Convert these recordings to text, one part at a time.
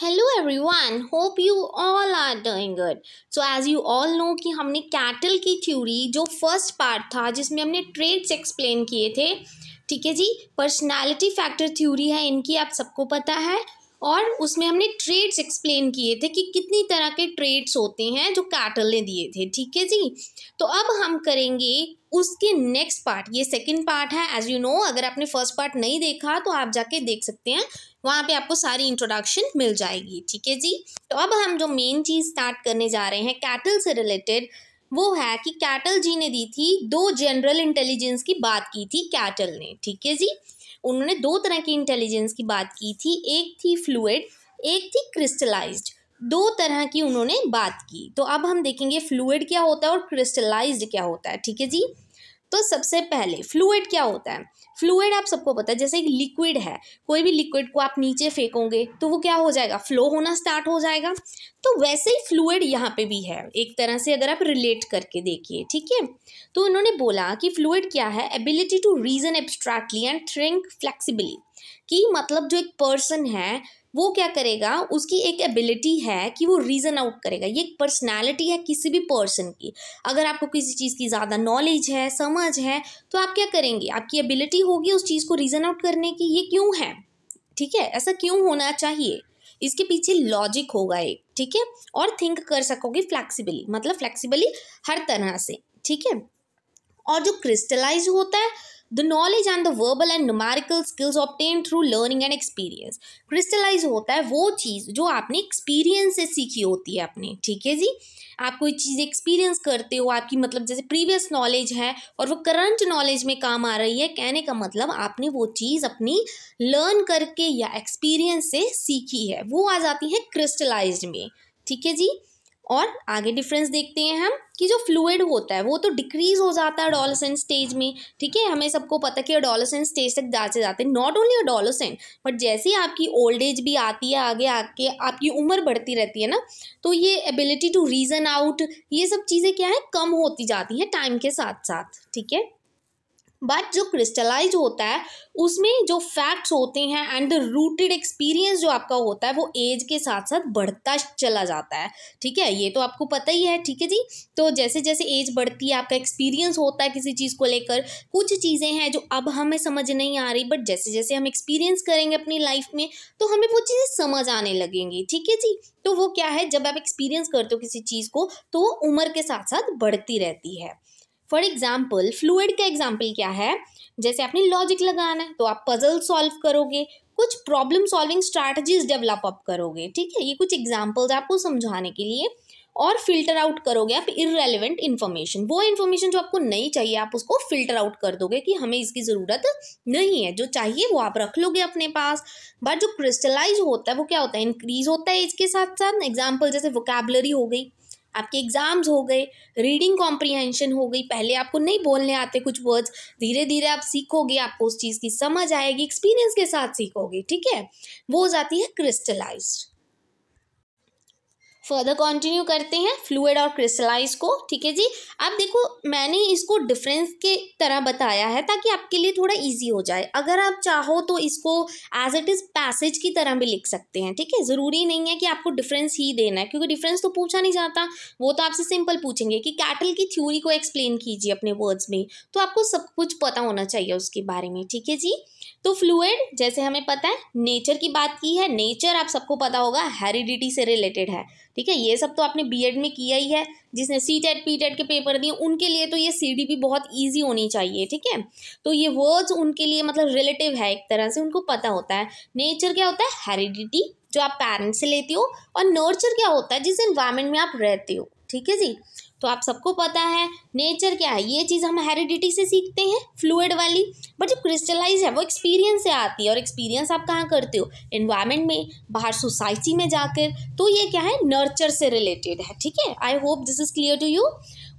hello everyone hope you all are doing good so as you all know कि हमने cattle की theory जो first part था जिसमें हमने ट्रेड्स एक्सप्लेन किए थे ठीक है जी पर्सनालिटी फैक्टर थ्योरी है इनकी आप सबको पता है और उसमें हमने ट्रेड्स एक्सप्लेन किए थे कि कितनी तरह के ट्रेड्स होते हैं जो कैटल ने दिए थे ठीक है जी तो अब हम करेंगे उसके नेक्स्ट पार्ट ये सेकंड पार्ट है एज यू नो अगर आपने फर्स्ट पार्ट नहीं देखा तो आप जाके देख सकते हैं वहाँ पे आपको सारी इंट्रोडक्शन मिल जाएगी ठीक है जी तो अब हम जो मेन चीज़ स्टार्ट करने जा रहे हैं कैटल से रिलेटेड वो है कि कैटल जी ने दी थी दो जनरल इंटेलिजेंस की बात की थी कैटल ने ठीक है जी उन्होंने दो तरह की इंटेलिजेंस की बात की थी एक थी फ्लूड एक थी क्रिस्टलाइज्ड दो तरह की उन्होंने बात की तो अब हम देखेंगे फ्लूड क्या होता है और क्रिस्टलाइज्ड क्या होता है ठीक है जी तो सबसे पहले फ्लूड क्या होता है फ्लूड आप सबको पता है जैसे एक लिक्विड है कोई भी लिक्विड को आप नीचे फेंकोगे तो वो क्या हो जाएगा फ्लो होना स्टार्ट हो जाएगा तो वैसे ही फ्लूड यहाँ पे भी है एक तरह से अगर आप रिलेट करके देखिए ठीक है तो उन्होंने बोला कि फ्लूड क्या है ability to reason abstractly and think flexibly कि मतलब जो एक पर्सन है वो क्या करेगा उसकी एक एबिलिटी है कि वो रीज़न आउट करेगा ये एक पर्सनैलिटी है किसी भी पर्सन की अगर आपको किसी चीज़ की ज़्यादा नॉलेज है समझ है तो आप क्या करेंगे आपकी एबिलिटी होगी उस चीज़ को रीज़न आउट करने की ये क्यों है ठीक है ऐसा क्यों होना चाहिए इसके पीछे लॉजिक होगा एक ठीक है और थिंक कर सकोगे फ्लैक्सीबली मतलब फ्लैक्सीबली हर तरह से ठीक है और जो क्रिस्टलाइज होता है the knowledge and the verbal and numerical skills obtain through learning and experience crystallise होता है वो चीज़ जो आपने एक्सपीरियंस से सीखी होती है अपने ठीक है जी आप कोई चीज़ एक्सपीरियंस करते हो आपकी मतलब जैसे प्रीवियस नॉलेज है और वो करंट नॉलेज में काम आ रही है कहने का मतलब आपने वो चीज़ अपनी लर्न करके या एक्सपीरियंस से सीखी है वो आ जाती है क्रिस्टलाइज में ठीक है जी और आगे डिफरेंस देखते हैं हम कि जो फ्लूड होता है वो तो डिक्रीज हो जाता है अडोलसेंट स्टेज में ठीक है हमें सबको पता कि अडोलसेंट स्टेज तक जाते जाते नॉट ओनली अडोलसेंट बट जैसे आपकी ओल्ड एज भी आती है आगे आके आपकी उम्र बढ़ती रहती है ना तो ये एबिलिटी टू रीज़न आउट ये सब चीज़ें क्या है कम होती जाती हैं टाइम के साथ साथ ठीक है बट जो क्रिस्टलाइज होता है उसमें जो फैक्ट्स होते हैं एंड द रूटेड एक्सपीरियंस जो आपका होता है वो एज के साथ साथ बढ़ता चला जाता है ठीक है ये तो आपको पता ही है ठीक है जी तो जैसे जैसे एज बढ़ती है आपका एक्सपीरियंस होता है किसी चीज़ को लेकर कुछ चीज़ें हैं जो अब हमें समझ नहीं आ रही बट जैसे जैसे हम एक्सपीरियंस करेंगे अपनी लाइफ में तो हमें वो चीज़ें समझ आने लगेंगी ठीक है जी तो वो क्या है जब आप एक्सपीरियंस करते हो किसी चीज़ को तो वो उम्र के साथ साथ बढ़ती रहती है फॉर एग्जाम्पल फ्लूड का एग्जाम्पल क्या है जैसे आपने लॉजिक लगाना है तो आप पजल सॉल्व करोगे कुछ problem solving strategies develop up करोगे ठीक है ये कुछ एग्जाम्पल्स आपको समझाने के लिए और फिल्टर आउट करोगे आप इरेलीवेंट इन्फॉर्मेशन वो इन्फॉर्मेशन जो आपको नहीं चाहिए आप उसको फिल्टर आउट कर दोगे कि हमें इसकी ज़रूरत नहीं है जो चाहिए वो आप रख लोगे अपने पास बट जो क्रिस्टलाइज होता है वो क्या होता है इंक्रीज होता है इसके साथ साथ एग्जाम्पल जैसे वोकेबलरी हो गई आपके एग्ज़ाम्स हो गए रीडिंग कॉम्प्रीहेंशन हो गई पहले आपको नहीं बोलने आते कुछ वर्ड्स धीरे धीरे आप सीखोगे आपको उस चीज़ की समझ आएगी एक्सपीरियंस के साथ सीखोगे ठीक है वो हो जाती है क्रिस्टलाइज्ड फर्दर कंटिन्यू करते हैं फ्लूड और क्रिस्टलाइज को ठीक है जी अब देखो मैंने इसको डिफरेंस के तरह बताया है ताकि आपके लिए थोड़ा इजी हो जाए अगर आप चाहो तो इसको एज इट इज़ पैसेज की तरह भी लिख सकते हैं ठीक है ज़रूरी नहीं है कि आपको डिफरेंस ही देना है क्योंकि डिफरेंस तो पूछा नहीं जाता वो तो आपसे सिंपल पूछेंगे कि कैटल की थ्योरी को एक्सप्लेन कीजिए अपने वर्ड्स में तो आपको सब कुछ पता होना चाहिए उसके बारे में ठीक है जी तो फ्लूड जैसे हमें पता है नेचर की बात की है नेचर आप सबको पता होगा हेरिडिटी से रिलेटेड है ठीक है ये सब तो आपने बीएड में किया ही है जिसने सी टेट पी टेट के पेपर दिए उनके लिए तो ये सी भी बहुत ईजी होनी चाहिए ठीक है तो ये वर्ड्स उनके लिए मतलब रिलेटिव है एक तरह से उनको पता होता है नेचर क्या होता है हेरिडिटी जो आप पेरेंट्स से लेते हो और नर्चर क्या होता है जिस इन्वायरमेंट में आप रहते हो ठीक है जी तो आप सबको पता है नेचर क्या है ये चीज़ हम हेरिडिटी से सीखते हैं फ्लूड वाली बट जो क्रिस्टलाइज है वो एक्सपीरियंस से आती है और एक्सपीरियंस आप कहाँ करते हो इन्वायरमेंट में बाहर सोसाइटी में जाकर तो ये क्या है नर्चर से रिलेटेड है ठीक है I hope this is clear to you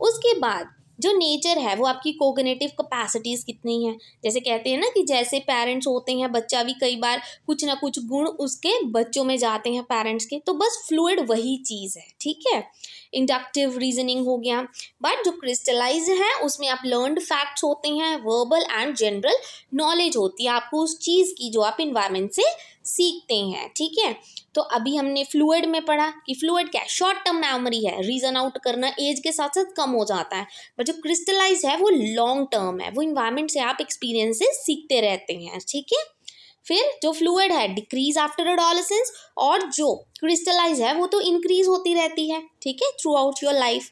उसके बाद जो नेचर है वो आपकी कोगनेटिव कैपेसिटीज़ कितनी है जैसे कहते हैं ना कि जैसे पेरेंट्स होते हैं बच्चा भी कई बार कुछ ना कुछ गुण उसके बच्चों में जाते हैं पेरेंट्स के तो बस फ्लूड वही चीज़ है ठीक है इंडक्टिव रीजनिंग हो गया बट जो क्रिस्टलाइज है उसमें आप लर्नड फैक्ट्स होते हैं वर्बल एंड जनरल नॉलेज होती है आपको उस चीज़ की जो आप इन्वायरमेंट से सीखते हैं ठीक है तो अभी हमने फ्लूड में पढ़ा कि फ्लूड क्या है शॉर्ट टर्म मेमोरी है रीजन आउट करना एज के साथ साथ कम हो जाता है पर जो क्रिस्टलाइज है वो लॉन्ग टर्म है वो इन्वायरमेंट से आप एक्सपीरियंसेस सीखते रहते हैं ठीक है फिर जो फ्लूड है डिक्रीज आफ्टर अडोलसेंस और जो क्रिस्टलाइज है वो तो इंक्रीज होती रहती है ठीक है थ्रू आउट योर लाइफ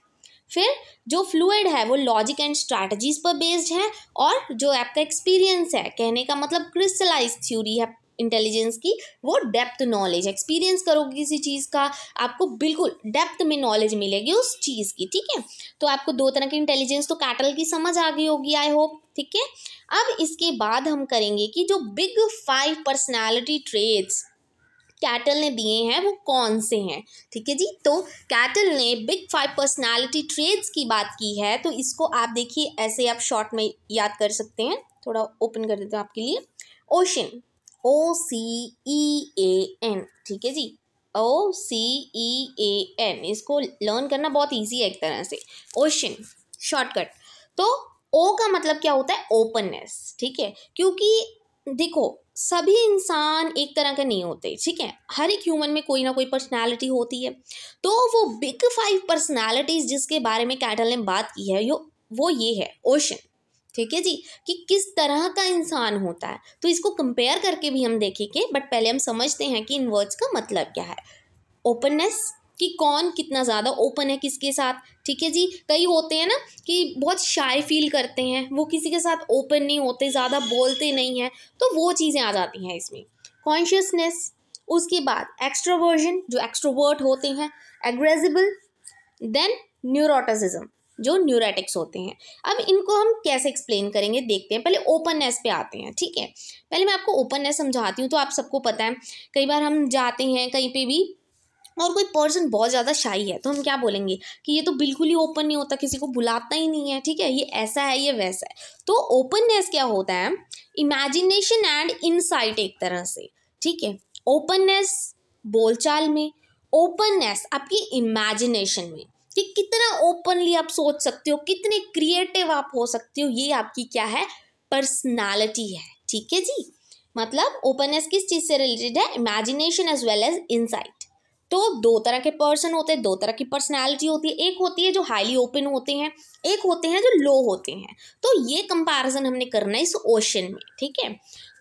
फिर जो फ्लूड है वो लॉजिक एंड स्ट्रैटजीज पर बेस्ड है और जो आपका एक्सपीरियंस है कहने का मतलब क्रिस्टलाइज थ्योरी है इंटेलिजेंस की वो डेप्थ नॉलेज एक्सपीरियंस करोगे किसी चीज़ का आपको बिल्कुल डेप्थ में नॉलेज मिलेगी उस चीज़ की ठीक है तो आपको दो तरह की इंटेलिजेंस तो कैटल की समझ आ गई होगी आई होप ठीक है अब इसके बाद हम करेंगे कि जो big five personality traits Cattell ने दिए हैं वो कौन से हैं ठीक है जी तो कैटल ने बिग फाइव पर्सनालिटी ट्रेड्स की बात की है तो इसको आप देखिए ऐसे आप शॉर्ट में याद कर सकते हैं थोड़ा ओपन कर देते हैं आपके लिए ocean O C E A N ठीक है जी ओ सी ई ए एन इसको लर्न करना बहुत इजी है एक तरह से ओशन शॉर्टकट तो ओ का मतलब क्या होता है ओपननेस ठीक है क्योंकि देखो सभी इंसान एक तरह के नहीं होते ठीक है हर एक ह्यूमन में कोई ना कोई पर्सनालिटी होती है तो वो बिग फाइव पर्सनालिटीज जिसके बारे में कैटल ने बात की है यो वो ये है ओशन ठीक है जी कि किस तरह का इंसान होता है तो इसको कंपेयर करके भी हम देखेंगे बट पहले हम समझते हैं कि इन वर्ड्स का मतलब क्या है ओपननेस कि कौन कितना ज़्यादा ओपन है किसके साथ ठीक है जी कई होते हैं ना कि बहुत शाय फील करते हैं वो किसी के साथ ओपन नहीं होते ज़्यादा बोलते नहीं हैं तो वो चीज़ें आ जाती हैं इसमें कॉन्शियसनेस उसके बाद एक्स्ट्रोवर्जन जो एक्स्ट्रोवर्ट होते हैं एग्रेजिबल देन न्यूरोटिसिज्म जो न्यूरेटिक्स होते हैं अब इनको हम कैसे एक्सप्लेन करेंगे देखते हैं पहले ओपननेस पे आते हैं ठीक है पहले मैं आपको ओपननेस समझाती हूँ तो आप सबको पता है कई बार हम जाते हैं कहीं पे भी और कोई पर्सन बहुत ज़्यादा शाही है तो हम क्या बोलेंगे कि ये तो बिल्कुल ही ओपन नहीं होता किसी को बुलाता ही नहीं है ठीक है ये ऐसा है ये वैसा है तो ओपननेस क्या होता है इमेजिनेशन एंड इनसाइट एक तरह से ठीक है ओपननेस बोलचाल में ओपननेस आपकी इमेजिनेशन में कि कितना ओपनली आप सोच सकते हो कितने क्रिएटिव आप हो सकते हो ये आपकी क्या है पर्सनालिटी है ठीक है जी मतलब ओपननेस किस चीज़ से रिलेटेड है imagination as well as insight तो दो तरह के पर्सन होते हैं दो तरह की पर्सनैलिटी होती है एक होती है जो हाईली ओपन होते हैं एक होते हैं जो लो होते हैं तो ये कंपैरिजन हमने करना है इस ओशन में ठीक है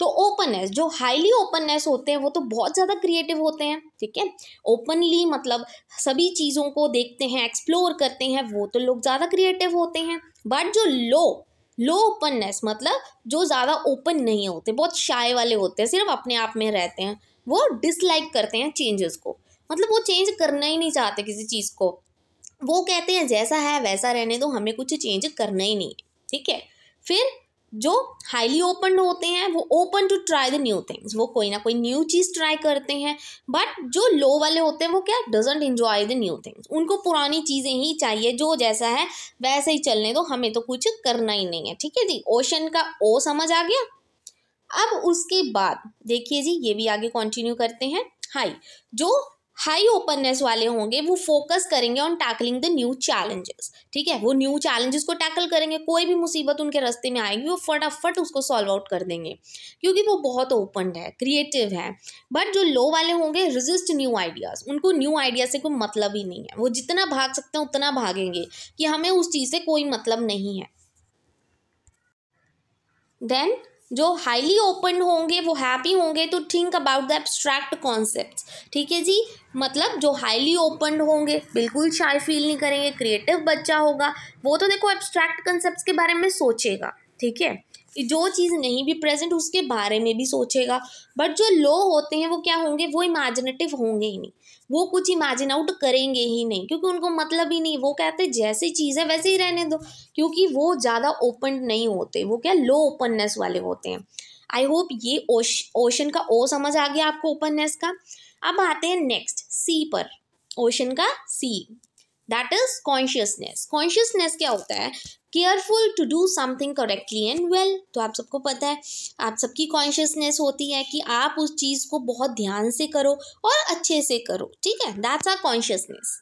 तो ओपननेस जो हाईली ओपननेस होते हैं वो तो बहुत ज़्यादा क्रिएटिव होते हैं ठीक है ओपनली मतलब सभी चीज़ों को देखते हैं एक्सप्लोर करते हैं वो तो लोग ज़्यादा क्रिएटिव होते हैं बट जो लो लो ओपननेस मतलब जो ज़्यादा ओपन नहीं होते बहुत शाए वाले होते हैं सिर्फ अपने आप में रहते हैं वो डिसलाइक करते हैं चेंजेस को मतलब वो चेंज करना ही नहीं चाहते किसी चीज़ को वो कहते हैं जैसा है वैसा रहने दो हमें कुछ चेंज करना ही नहीं है ठीक है फिर जो हाईली ओपन होते हैं वो open to try the new things वो कोई ना कोई न्यू चीज़ ट्राई करते हैं बट जो लो वाले होते हैं वो क्या doesn't enjoy the new things उनको पुरानी चीज़ें ही चाहिए जो जैसा है वैसे ही चलने दो हमें तो कुछ करना ही नहीं है ठीक है जी ओशन का ओ समझ आ गया अब उसके बाद देखिए जी ये भी आगे कंटिन्यू करते हैं हाई जो हाई ओपननेस वाले होंगे वो फोकस करेंगे on tackling the new challenges ठीक है वो न्यू चैलेंजेस को टैकल करेंगे कोई भी मुसीबत उनके रास्ते में आएगी वो फटाफट उसको सॉल्व आउट कर देंगे क्योंकि वो बहुत ओपन है क्रिएटिव है बट जो लो वाले होंगे रिजिस्ट न्यू आइडियाज़ उनको न्यू आइडिया से कोई मतलब ही नहीं है वो जितना भाग सकते हैं उतना भागेंगे कि हमें उस चीज़ से कोई मतलब नहीं है देन जो हाईली ओपन होंगे वो हैप्पी होंगे to think about the abstract concept ठीक है जी मतलब जो हाईली ओपन होंगे बिल्कुल शाय फील नहीं करेंगे क्रिएटिव बच्चा होगा वो तो देखो एब्स्ट्रैक्ट कंसेप्ट के बारे में सोचेगा ठीक है जो चीज़ नहीं भी प्रेजेंट उसके बारे में भी सोचेगा बट जो लो होते हैं वो क्या होंगे वो इमेजिनेटिव होंगे ही नहीं वो कुछ इमेजिन आउट करेंगे ही नहीं क्योंकि उनको मतलब ही नहीं वो कहते जैसी चीज़ है वैसे ही रहने दो क्योंकि वो ज़्यादा ओपन नहीं होते वो क्या लो ओपननेस वाले होते हैं आई होप ये ओश ओशन का ओ समझ आ गया आपको ओपननेस का अब आते हैं नेक्स्ट सी पर ओशन का C that is consciousness consciousness क्या होता है careful to do something correctly and well तो आप सबको पता है आप सबकी कॉन्शियसनेस होती है कि आप उस चीज़ को बहुत ध्यान से करो और अच्छे से करो ठीक है दैट्स आर कॉन्शियसनेस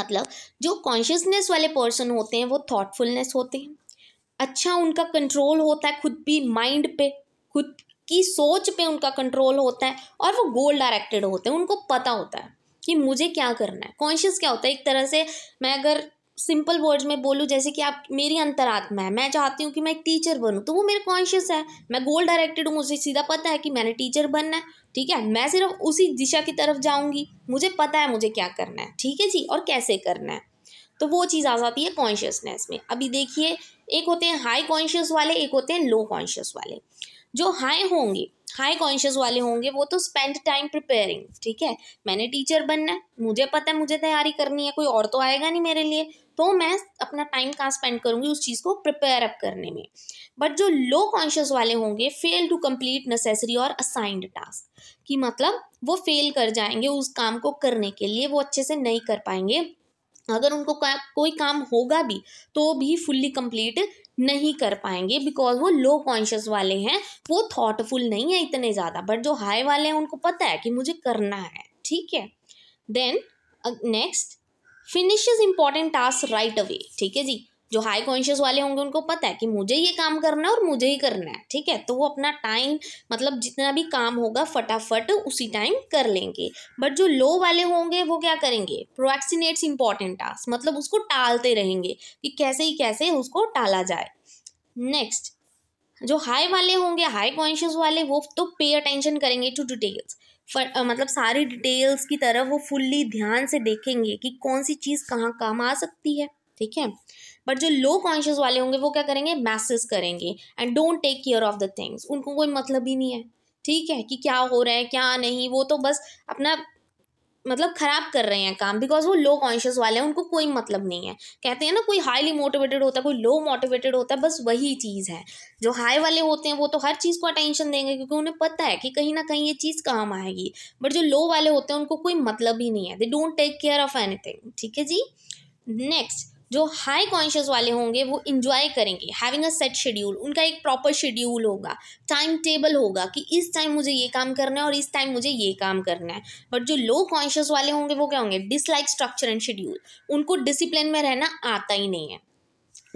मतलब जो कॉन्शियसनेस वाले पर्सन होते हैं वो थॉटफुलनेस होते हैं अच्छा उनका कंट्रोल होता है खुद भी माइंड पे खुद की सोच पे उनका कंट्रोल होता है और वो गोल डायरेक्टेड होते हैं उनको पता होता है कि मुझे क्या करना है कॉन्शियस क्या होता है एक तरह से मैं अगर सिंपल वर्ड्स में बोलूँ जैसे कि आप मेरी अंतरात्मा है मैं चाहती हूँ कि मैं एक टीचर बनूँ तो वो मेरे कॉन्शियस है मैं गोल डायरेक्टेड हूँ मुझे सीधा पता है कि मैंने टीचर बनना है ठीक है मैं सिर्फ उसी दिशा की तरफ जाऊँगी मुझे पता है मुझे क्या करना है ठीक है जी और कैसे करना है तो वो चीज़ आ जाती है कॉन्शियसनेस में अभी देखिए एक होते हैं हाई कॉन्शियस वाले एक होते हैं लो कॉन्शियस वाले जो हाई होंगे हाई कॉन्शियस वाले होंगे वो तो स्पेंड टाइम प्रिपेयरिंग ठीक है मैंने टीचर बनना है मुझे पता है मुझे तैयारी करनी है कोई और तो आएगा नहीं मेरे लिए तो मैं अपना टाइम कहाँ स्पेंड करूँगी उस चीज़ को प्रिपेयर अप करने में बट जो लो कॉन्शियस वाले होंगे फेल टू कम्प्लीट नेसेसरी और असाइंड टास्क कि मतलब वो फेल कर जाएंगे उस काम को करने के लिए वो अच्छे से नहीं कर पाएंगे अगर उनको का, कोई काम होगा भी तो भी फुल्ली कंप्लीट नहीं कर पाएंगे बिकॉज वो लो कॉन्शियस वाले हैं वो थॉटफुल नहीं है इतने ज़्यादा बट जो हाई वाले हैं उनको पता है कि मुझे करना है ठीक है then next finish important task right away ठीक है जी जो हाई कॉन्शियस वाले होंगे उनको पता है कि मुझे ये काम करना है और मुझे ही करना है ठीक है तो वो अपना टाइम मतलब जितना भी काम होगा फटाफट उसी टाइम कर लेंगे बट जो लो वाले होंगे वो क्या करेंगे प्रोएक्सीनेट्स इंपॉर्टेंट टास्क मतलब उसको टालते रहेंगे कि कैसे ही कैसे उसको टाला जाए नेक्स्ट जो हाई वाले होंगे हाई कॉन्शियस वाले वो तो पे अटेंशन करेंगे टू डिटेल्स फर, मतलब सारी डिटेल्स की तरफ वो फुल्ली ध्यान से देखेंगे कि कौन सी चीज़ कहाँ काम आ सकती है ठीक है बट जो लो कॉन्शियस वाले होंगे वो क्या करेंगे मैसेज करेंगे and don't take care of the things उनको कोई मतलब ही नहीं है ठीक है कि क्या हो रहा है क्या नहीं वो तो बस अपना मतलब ख़राब कर रहे हैं काम बिकॉज वो लो कॉन्शियस वाले हैं उनको कोई मतलब नहीं है कहते हैं ना कोई हाईली मोटिवेटेड होता है कोई लो मोटिवेटेड होता है बस वही चीज़ है जो हाई वाले होते हैं वो तो हर चीज़ को अटेंशन देंगे क्योंकि उन्हें पता है कि कहीं ना कहीं ये चीज़ काम आएगी बट जो लो वाले होते हैं उनको कोई मतलब ही नहीं है they don't take care of anything ठीक है जी नेक्स्ट जो हाई कॉन्शियस वाले होंगे वो इन्जॉय करेंगे हैविंग अ सेट शेड्यूल उनका एक प्रॉपर शेड्यूल होगा टाइम टेबल होगा कि इस टाइम मुझे ये काम करना है और इस टाइम मुझे ये काम करना है बट जो लो कॉन्शियस वाले होंगे वो क्या होंगे डिसलाइक स्ट्रक्चर एंड शेड्यूल उनको डिसिप्लिन में रहना आता ही नहीं है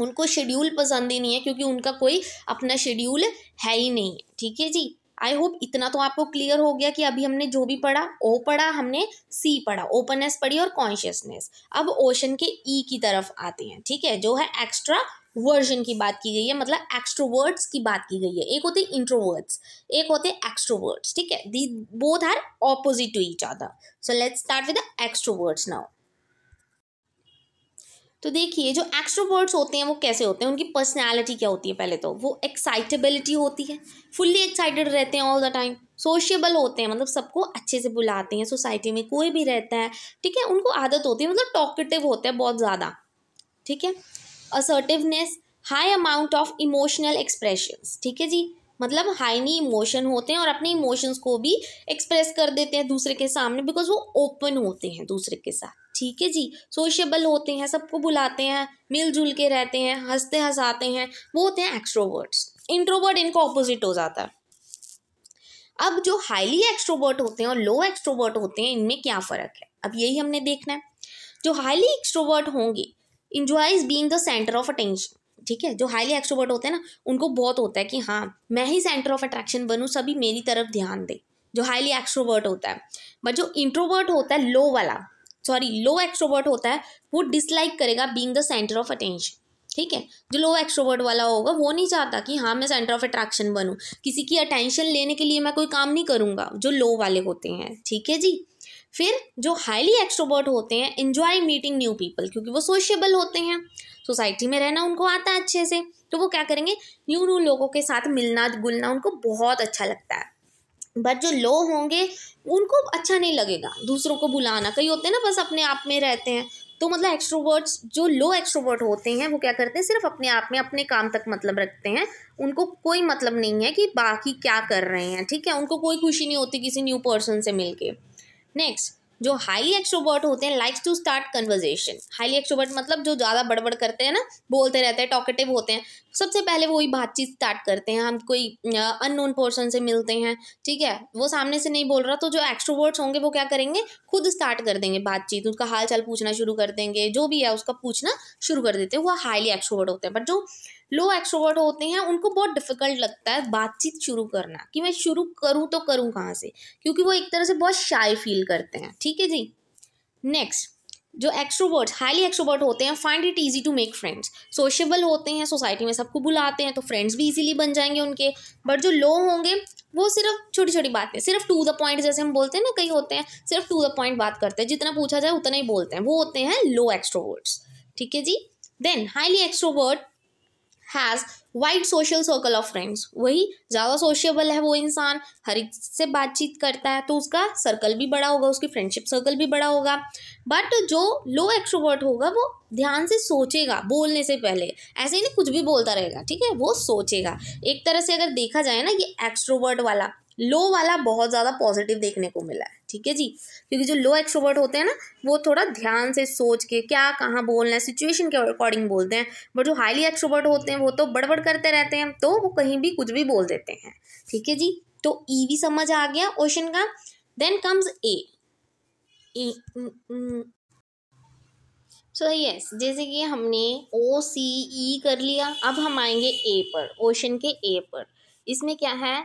उनको शेड्यूल पसंद ही नहीं है क्योंकि उनका कोई अपना शेड्यूल है ही नहीं है ठीक है जी आई होप इतना तो आपको क्लियर हो गया कि अभी हमने जो भी पढ़ा ओ पढ़ा हमने सी पढ़ा ओपननेस पढ़ी और कॉन्शियसनेस अब ओशन के ई e की तरफ आते हैं ठीक है जो है एक्स्ट्रा वर्जन की बात की गई है मतलब एक्स्ट्रोवर्ड्स की बात की गई है एक होते इंट्रोवर्ड्स एक होते एक्स्ट्रोवर्ड्स ठीक है the both are opposite to each other so let's start with extroverts now तो देखिए जो एक्स्ट्रोवर्ड्स होते हैं वो कैसे होते हैं उनकी पर्सनैलिटी क्या होती है पहले तो वो एक्साइटेबिलिटी होती है फुल्ली एक्साइटेड रहते हैं ऑल द टाइम सोशियबल होते हैं मतलब सबको अच्छे से बुलाते हैं सोसाइटी में कोई भी रहता है ठीक है उनको आदत होती है मतलब टॉकेटिव होते हैं बहुत ज़्यादा ठीक है assertiveness high amount of emotional expressions ठीक है जी मतलब हाईली इमोशन होते हैं और अपने इमोशंस को भी एक्सप्रेस कर देते हैं दूसरे के सामने बिकॉज वो ओपन होते हैं दूसरे के साथ ठीक है जी सोशेबल होते हैं सबको बुलाते हैं मिलजुल के रहते हैं हंसते हंसाते हैं वो होते हैं एक्स्ट्रोवर्ट्स इंट्रोवर्ड इनका ऑपोजिट हो जाता है अब जो हाईली एक्स्ट्रोवर्ट होते हैं और लो एक्स्ट्रोवर्ट होते हैं इनमें क्या फ़र्क है अब यही हमने देखना है जो हाईली एक्स्ट्रोवर्ट होंगे enjoys being the centre of attention ठीक है जो हाईली एक्सट्रोवर्ट होते हैं ना उनको बहुत होता है कि हाँ मैं ही सेंटर ऑफ अट्रैक्शन बनूँ सभी मेरी तरफ ध्यान दें जो हाईली एक्सट्रोवर्ट होता है बट जो इंट्रोवर्ट होता है लो वाला सॉरी लो एक्सट्रोवर्ट होता है वो डिसलाइक करेगा being the centre of attention ठीक है जो लो एक्सट्रोवर्ट वाला होगा वो नहीं चाहता कि हाँ मैं सेंटर ऑफ अट्रैक्शन बनूँ किसी की अटेंशन लेने के लिए मैं कोई काम नहीं करूँगा जो लो वाले होते हैं ठीक है जी फिर जो हाईली एक्सट्रोवर्ट होते हैं इन्जॉय मीटिंग न्यू पीपल क्योंकि वो सोशियबल होते हैं सोसाइटी में रहना उनको आता है अच्छे से तो वो क्या करेंगे न्यू न्यू लोगों के साथ मिलना गुलना उनको बहुत अच्छा लगता है बट जो लो होंगे उनको अच्छा नहीं लगेगा दूसरों को बुलाना कई होते हैं ना बस अपने आप में रहते हैं तो मतलब एक्स्ट्रोवर्ट्स जो लो एक्स्ट्रोवर्ट होते हैं वो क्या करते हैं सिर्फ अपने आप में अपने काम तक मतलब रखते हैं उनको कोई मतलब नहीं है कि बाकी क्या कर रहे हैं ठीक है उनको कोई खुशी नहीं होती किसी न्यू पर्सन से मिलके नेक्स्ट जो हाईली एक्सट्रोवर्ट होते हैं likes to start conversation highly extrovert मतलब जो ज़्यादा बड़बड़ करते हैं ना बोलते रहते हैं टॉकेटिव होते हैं सबसे पहले वही बातचीत स्टार्ट करते हैं हम कोई अननोन पर्सन से मिलते हैं ठीक है वो सामने से नहीं बोल रहा तो जो एक्स्ट्रोवर्ट्स होंगे वो क्या करेंगे खुद स्टार्ट कर देंगे बातचीत उसका हाल चाल पूछना शुरू कर देंगे जो भी है उसका पूछना शुरू कर देते हैं वो हाईली एक्सट्रोवर्ट होते हैं बट जो लो एक्सट्रोवर्ट होते हैं उनको बहुत डिफिकल्ट लगता है बातचीत शुरू करना कि मैं शुरू करूँ तो करूँ कहाँ से क्योंकि वो एक तरह से बहुत शाई फील करते हैं ठीक है जी नेक्स्ट जो एक्सट्रोवर्ट्स हाईली एक्सट्रोवर्ट होते हैं find it easy to make friends sociable होते हैं सोसाइटी में सबको बुलाते हैं तो फ्रेंड्स भी इजीली बन जाएंगे उनके बट जो लो होंगे वो सिर्फ छोटी छोटी बातें सिर्फ टू द पॉइंट जैसे हम बोलते हैं ना कई होते हैं सिर्फ टू द पॉइंट बात करते हैं जितना पूछा जाए उतना ही बोलते हैं वो होते हैं लो एक्सट्रोवर्ट्स ठीक है जी then highly extrovert has wide social circle of friends वही ज़्यादा सोशियबल है वो इंसान हर एक से बातचीत करता है तो उसका सर्कल भी बड़ा होगा उसकी फ्रेंडशिप सर्कल भी बड़ा होगा बट जो लो एक्सट्रोवर्ट होगा वो ध्यान से सोचेगा बोलने से पहले ऐसे ही नहीं कुछ भी बोलता रहेगा ठीक है वो सोचेगा एक तरह से अगर देखा जाए ना ये एक्सट्रोवर्ट वाला लो वाला बहुत ज़्यादा पॉजिटिव देखने को मिला है ठीक है जी क्योंकि जो लो एक्सट्रोवर्ट होते हैं ना वो थोड़ा ध्यान से सोच के क्या कहाँ बोलना है सिचुएशन के अकॉर्डिंग बोलते हैं बट जो हाईली एक्सट्रोवर्ट होते हैं वो तो बड़बड़ करते रहते हैं तो वो कहीं भी कुछ भी बोल देते हैं ठीक है जी तो ई e भी समझ आ गया क्वेश्चन का then comes a so so yes yes, जैसे कि हमने ओ सी ई कर लिया अब हम आएंगे ए पर ओशन के ए पर इसमें क्या है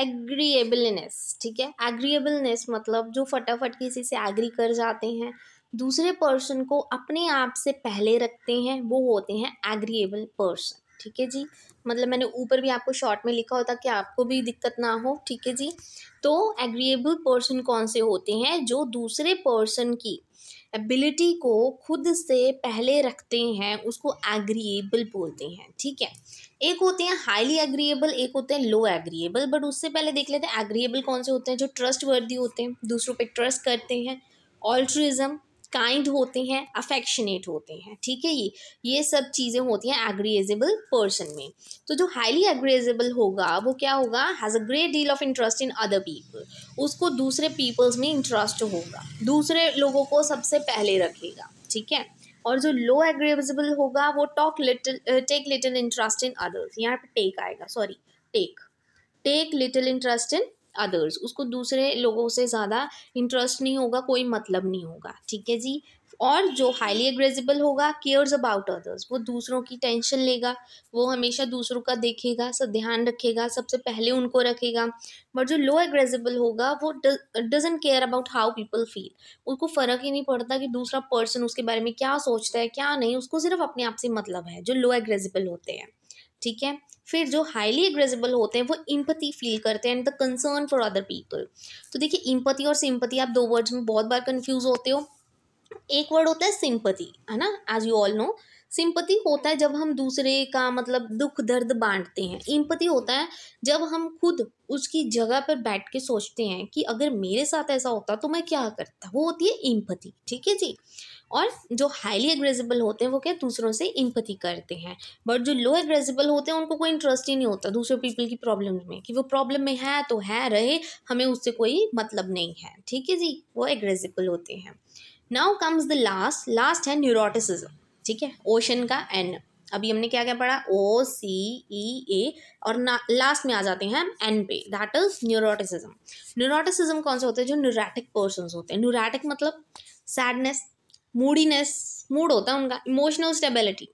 एग्रीएबलनेस ठीक है एग्रीएबलनेस मतलब जो फटाफट किसी से एग्री कर जाते हैं दूसरे पर्सन को अपने आप से पहले रखते हैं वो होते हैं एग्रीएबल पर्सन ठीक है जी मतलब मैंने ऊपर भी आपको शॉर्ट में लिखा होता कि आपको भी दिक्कत ना हो ठीक है जी तो एग्रीएबल पर्सन कौन से होते हैं जो दूसरे पर्सन की एबिलिटी को खुद से पहले रखते हैं उसको एग्रीएबल बोलते हैं ठीक है एक होते हैं हाईली एग्रीएबल एक होते हैं लो एग्रीएबल बट उससे पहले देख लेते हैं एग्रीएबल कौन से होते हैं जो ट्रस्ट वर्दी होते हैं दूसरों पर ट्रस्ट करते हैं ऑल्ट्रिज्म काइंड होते हैं अफेक्शनेट होते हैं ठीक है ये ये सब चीज़ें होती हैं एग्रीएजेबल पर्सन में तो जो हाईली एग्रीएजेबल होगा वो क्या होगा has a great deal of interest in other people उसको दूसरे पीपल्स में इंटरेस्ट होगा दूसरे लोगों को सबसे पहले रखेगा ठीक है और जो लो एग्रीएजेबल होगा वो talk little take little interest in others यहाँ पर टेक आएगा sorry take take little interest in others उसको दूसरे लोगों से ज़्यादा इंटरेस्ट नहीं होगा कोई मतलब नहीं होगा ठीक है जी और जो हाईली एग्रेजिबल होगा केयर्स अबाउट अदर्स वो दूसरों की टेंशन लेगा वो हमेशा दूसरों का देखेगा सब ध्यान रखेगा सबसे पहले उनको रखेगा बट जो लो एग्रेजिबल होगा वो doesn't care about how people feel उसको फ़र्क ही नहीं पड़ता कि दूसरा पर्सन उसके बारे में क्या सोचता है क्या नहीं उसको सिर्फ अपने आप से मतलब है जो लो एग्रेजिबल होते हैं ठीक है फिर जो हाईली एग्रेसिबल होते हैं वो इम्पति फील करते हैं and the concern for other people तो देखिए इम्पति और सिम्पति आप दो वर्ड्स में बहुत बार कन्फ्यूज होते हो एक वर्ड होता है सिम्पति है ना as you all know sympathy होता है जब हम दूसरे का मतलब दुख दर्द बांटते हैं इम्पति होता है जब हम खुद उसकी जगह पर बैठ के सोचते हैं कि अगर मेरे साथ ऐसा होता तो मैं क्या करता वो होती है इम्पति ठीक है जी और जो हाईली एग्रेसिबल होते हैं वो क्या दूसरों से इम्पति करते हैं बट जो लो एग्रेसिबल होते हैं उनको कोई इंटरेस्ट ही नहीं होता दूसरे पीपल की प्रॉब्लम में कि वो प्रॉब्लम में है तो है रहे हमें उससे कोई मतलब नहीं है ठीक है जी वो एग्रेसिबल होते हैं now comes the last last है न्यूरोटिसिज्म ठीक है ओशन का एन अभी हमने क्या क्या पढ़ा ओ सी ई ए और ना लास्ट में आ जाते हैं एन पे दैट इज न्यूरोटिसिज्म न्यूरोटिसिज्म कौन से होते हैं जो न्यूरेटिक पर्सन होते हैं न्यूरेटिक मतलब सैडनेस मूडीनेस मूड होता है उनका इमोशनल स्टेबिलिटी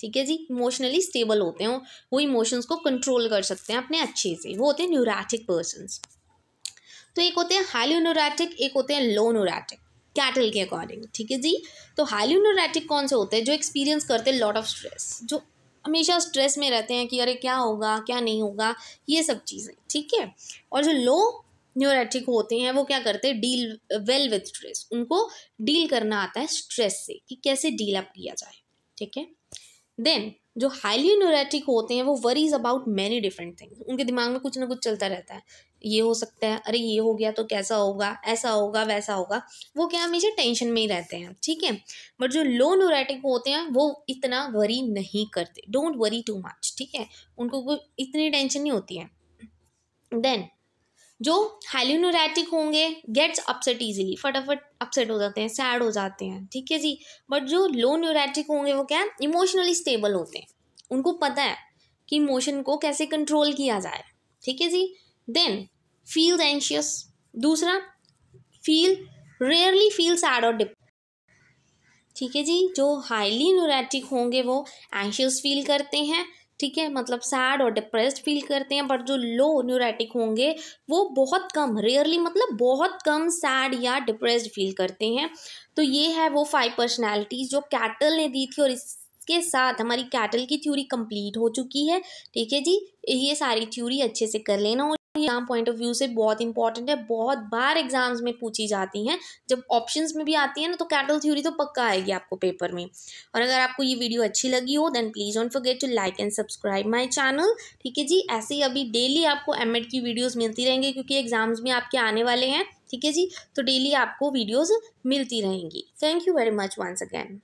ठीक है जी इमोशनली स्टेबल होते हैं वो इमोशंस को कंट्रोल कर सकते हैं अपने अच्छे से वो होते हैं न्यूरेटिक पर्सन तो एक होते हैं हाईली न्यूरेटिक एक होते हैं लो न्यूरेटिक कैटल के अकॉर्डिंग ठीक है जी तो हाईली न्यूरेटिक कौन से होते हैं जो एक्सपीरियंस करते हैं लॉट ऑफ स्ट्रेस जो हमेशा स्ट्रेस में रहते हैं कि अरे क्या होगा क्या नहीं होगा ये सब चीज़ें ठीक है और जो लो न्यूरेटिक होते हैं वो क्या करते हैं डील वेल विद स्ट्रेस उनको डील करना आता है स्ट्रेस से कि कैसे डील अप किया जाए ठीक है देन जो हाईली न्यूरेटिक होते हैं वो worries about many different things उनके दिमाग में कुछ ना कुछ चलता रहता है ये हो सकता है अरे ये हो गया तो कैसा होगा ऐसा होगा वैसा होगा वो क्या हमेशा टेंशन में ही रहते हैं ठीक है बट जो लो न्यूरेटिक होते हैं वो इतना वरी नहीं करते डोंट वरी टू मच ठीक है उनको कोई इतनी टेंशन नहीं होती है देन जो हेलोनोरेटिक होंगे गेट्स अपसेट इजीली फटाफट अपसेट हो जाते हैं सैड हो जाते हैं ठीक है जी बट जो लो न्यूरेटिक होंगे वो क्या है इमोशनली स्टेबल होते हैं उनको पता है कि इमोशन को कैसे कंट्रोल किया जाए ठीक है जी देन फील एंशियस दूसरा फील रेयरली फील सैड और डिप ठीक है जी जो हाईली न्यूरेटिक होंगे वो एंशियस फील करते हैं ठीक है मतलब सैड और डिप्रेस्ड फील करते हैं बट जो लो न्यूरेटिक होंगे वो बहुत कम रेयरली मतलब बहुत कम सैड या डिप्रेस्ड फील करते हैं तो ये है वो फाइव पर्सनैलिटीज़ जो कैटल ने दी थी और इसके साथ हमारी कैटल की थ्योरी कंप्लीट हो चुकी है ठीक है जी ये सारी थ्योरी अच्छे से कर लेना एग्जाम पॉइंट ऑफ व्यू से बहुत इंपॉर्टेंट है बहुत बार एग्जाम्स में पूछी जाती हैं जब ऑप्शंस में भी आती है ना तो कैटल थ्योरी तो पक्का आएगी आपको पेपर में और अगर आपको ये वीडियो अच्छी लगी हो then please don't forget to like and subscribe my channel ठीक है जी ऐसे ही अभी डेली आपको एम की वीडियोज़ मिलती रहेंगी क्योंकि एग्जाम्स में आपके आने वाले हैं ठीक है जी तो डेली आपको वीडियोज़ मिलती रहेंगी thank you very much once again